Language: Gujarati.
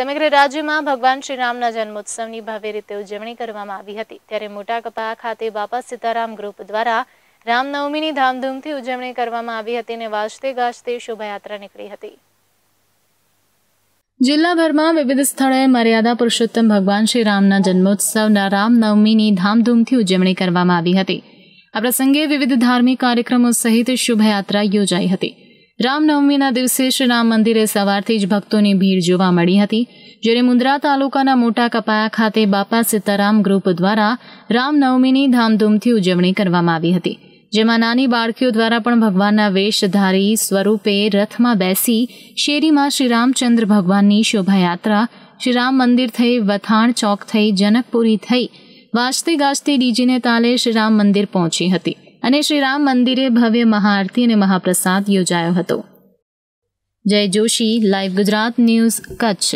સમગ્ર રાજ્યમાં ભગવાન શ્રીરામના જન્મોત્સવની ભવ્ય રીતે ઉજવણી કરવામાં આવી હતી ત્યારે મોટા કપા ખાતે બાપા સીતારામ ગ્રુપ દ્વારા રામનવમીની ધામધૂમથી ઉજવણી કરવામાં આવી હતી અને વાજતે ગાજતે શોભાયાત્રા નીકળી હતી જિલ્લાભરમાં વિવિધ સ્થળે મર્યાદા પુરુષોત્તમ ભગવાન શ્રી રામના જન્મોત્સવના રામનવમીની ધામધૂમથી ઉજવણી કરવામાં આવી હતી આ પ્રસંગે વિવિધ ધાર્મિક કાર્યક્રમો સહિત શોભાયાત્રા યોજાઈ હતી રામનવમીના દિવસે શ્રી રામ મંદિરે સવારથી જ ભક્તોની ભીડ જોવા મળી હતી જ્યારે મુંદ્રા તાલુકાના મોટા કપાયા ખાતે બાપા સીતારામ ગ્રુપ દ્વારા રામનવમીની ધામધૂમથી ઉજવણી કરવામાં આવી હતી જેમાં નાની બાળકીઓ દ્વારા પણ ભગવાનના વેશધારી સ્વરૂપે રથમાં બેસી શેરીમાં શ્રી રામચંદ્ર ભગવાનની શોભાયાત્રા શ્રી રામ મંદિર થઈ વથાણ ચોક થઈ જનકપુરી થઈ વાજતે ગાજતે ડીજીને તાલે શ્રી રામ મંદિર પહોંચી હતી અને શ્રીરામ મંદિરે ભવ્ય મહાઆરતી અને મહાપ્રસાદ યોજાયો હતો જય જોશી લાઈવ ગુજરાત ન્યૂઝ કચ્છ